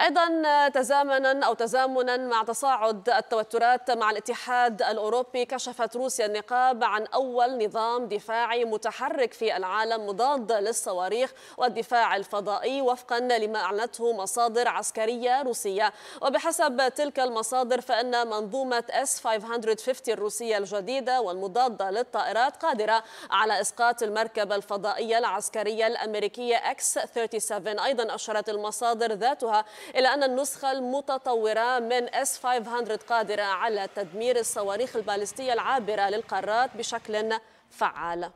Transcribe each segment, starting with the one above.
أيضا تزامنا أو تزامنا مع تصاعد التوترات مع الاتحاد الأوروبي كشفت روسيا النقاب عن أول نظام دفاعي متحرك في العالم مضاد للصواريخ والدفاع الفضائي وفقا لما أعلنته مصادر عسكرية روسية وبحسب تلك المصادر فإن منظومة S-550 الروسية الجديدة والمضادة للطائرات قادرة على إسقاط المركبة الفضائية العسكرية الأمريكية X-37 أيضا أشرت المصادر ذاتها إلا أن النسخة المتطورة من اس 500 قادرة على تدمير الصواريخ البالستية العابرة للقارات بشكل فعال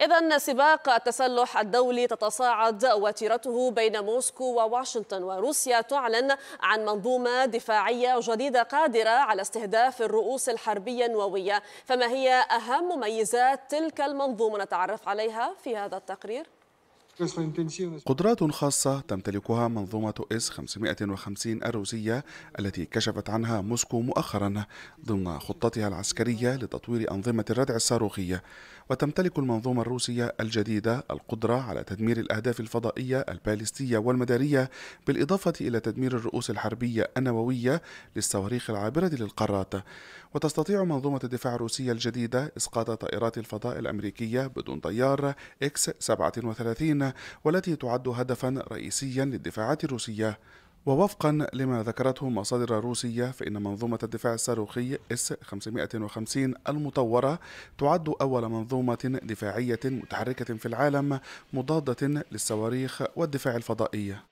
إذا سباق التسلح الدولي تتصاعد وتيرته بين موسكو وواشنطن وروسيا تعلن عن منظومة دفاعية جديدة قادرة على استهداف الرؤوس الحربية النووية فما هي أهم مميزات تلك المنظومة نتعرف عليها في هذا التقرير؟ قدرات خاصة تمتلكها منظومة اس 550 الروسية التي كشفت عنها موسكو مؤخرا ضمن خطتها العسكرية لتطوير أنظمة الردع الصاروخية وتمتلك المنظومة الروسية الجديدة القدرة على تدمير الأهداف الفضائية البالستية والمدارية بالإضافة إلى تدمير الرؤوس الحربية النووية للصواريخ العابرة للقارات وتستطيع منظومة الدفاع الروسية الجديدة إسقاط طائرات الفضاء الأمريكية بدون طيار إكس 37 والتي تعد هدفا رئيسيا للدفاعات الروسية ووفقا لما ذكرته مصادر روسية فإن منظومة الدفاع الصاروخي s 550 المطورة تعد أول منظومة دفاعية متحركة في العالم مضادة للصواريخ والدفاع الفضائي